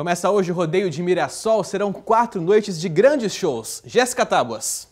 Começa hoje o rodeio de Mirassol, serão quatro noites de grandes shows. Jéssica Tábuas.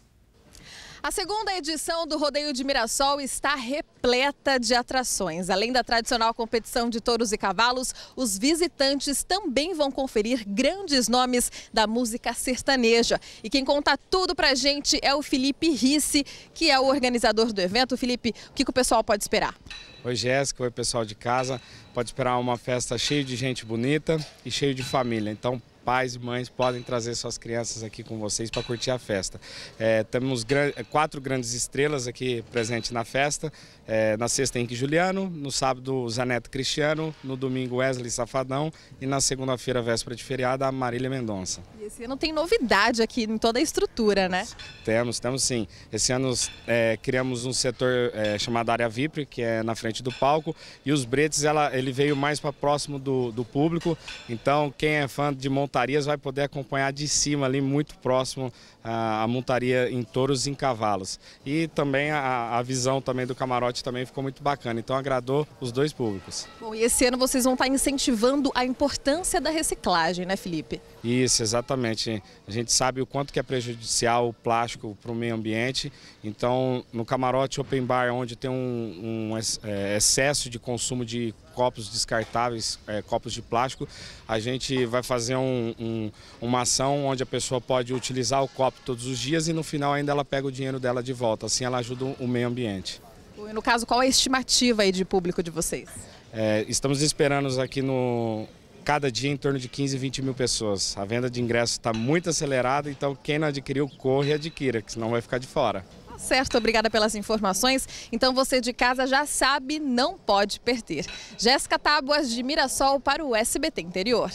A segunda edição do Rodeio de Mirassol está repleta de atrações. Além da tradicional competição de touros e cavalos, os visitantes também vão conferir grandes nomes da música sertaneja. E quem conta tudo pra gente é o Felipe Risse, que é o organizador do evento. Felipe, o que, que o pessoal pode esperar? Oi, Jéssica, oi, pessoal de casa. Pode esperar uma festa cheia de gente bonita e cheia de família. Então, pais e mães podem trazer suas crianças aqui com vocês para curtir a festa. É, temos gran quatro grandes estrelas aqui presentes na festa. É, na sexta, Henrique Juliano, no sábado, Zaneto Cristiano, no domingo, Wesley Safadão e na segunda-feira, véspera de feriado, a Marília Mendonça. E esse ano tem novidade aqui em toda a estrutura, né? Temos, temos sim. Esse ano é, criamos um setor é, chamado Área VIP, que é na frente do palco, e os bretes, ela, ele veio mais para próximo do, do público. Então, quem é fã de montar montarias vai poder acompanhar de cima ali, muito próximo a, montaria em touros e em cavalos. E também a, a, visão também do camarote também ficou muito bacana, então agradou os dois públicos. Bom, e esse ano vocês vão estar incentivando a importância da reciclagem, né Felipe? Isso, exatamente. A gente sabe o quanto que é prejudicial o plástico para o meio ambiente, então no camarote open bar, onde tem um, um é, excesso de consumo de copos descartáveis, é, copos de plástico. A gente vai fazer um, um, uma ação onde a pessoa pode utilizar o copo todos os dias e no final ainda ela pega o dinheiro dela de volta. Assim ela ajuda o meio ambiente. E no caso, qual a estimativa aí de público de vocês? É, estamos esperando aqui no, cada dia em torno de 15, 20 mil pessoas. A venda de ingressos está muito acelerada, então quem não adquiriu, corre e adquira, que senão vai ficar de fora certo, obrigada pelas informações. Então você de casa já sabe, não pode perder. Jéssica Tábuas de Mirassol para o SBT Interior.